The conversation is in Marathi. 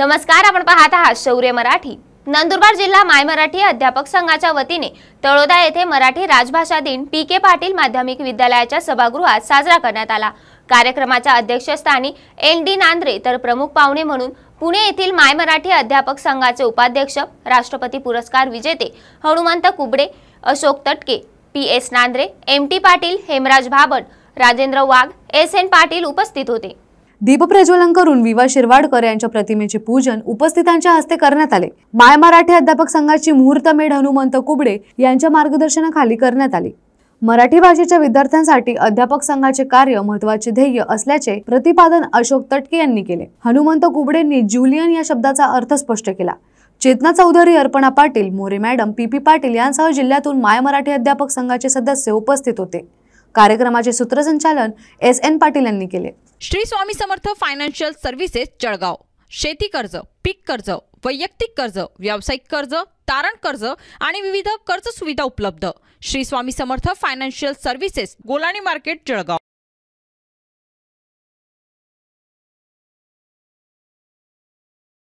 नमस्कार आपण पाहत आहात शौर्य मराठी नंदुरबार जिल्हा माय मराठी अध्यापक संघाच्या वतीने तळोदा येथे मराठी राजभाषा दिन पी के पाटील माध्यमिक विद्यालयाच्या सभागृहात साजरा करण्यात आला कार्यक्रमाच्या अध्यक्षस्थानी एन डी नांद्रे तर प्रमुख पाहुणे म्हणून पुणे येथील माय मराठी अध्यापक संघाचे उपाध्यक्ष राष्ट्रपती पुरस्कार विजेते Hanumant Kubde Ashok Tatke P S Nandre M T Patil Hemraj Bhabat Rajendra Wagh S N Patil उपस्थित होते दीपप्रज्वलन करून विवा शिरवाडकर यांच्या प्रतिमेचे पूजन उपस्थितांच्या हस्ते करण्यात आले माय मराठी अध्यापक संघाची मुहूर्तमेढ हनुमंत कुबडे यांच्या मार्गदर्शनाखाली करण्यात आली मराठी भाषेच्या विद्यार्थ्यांसाठी अध्यापक संघाचे कार्य महत्वाचे ध्येय असल्याचे प्रतिपादन अशोक तटके यांनी केले हनुमंत कुबडेंनी ज्युलियन या शब्दाचा अर्थ स्पष्ट केला Chetna Chaudhari Arpana Patil More madam P P Patil यांसह जिल्ह्यातून माय मराठी अध्यापक संघाचे सदस्य उपस्थित होते कार्यक्रमाचे सूत्रसंचालन एस एन पाटील यांनी केले श्री स्वामी समर्थ फायनान्शियल सर्व्हिसेस जळगाव शेती कर्ज पीक कर्ज वैयक्तिक कर्ज व्यावसायिक कर्ज तारण कर्ज आणि विविध कर्ज सुविधा उपलब्ध Shri Swami Samarth financial services Golani market Jalgaon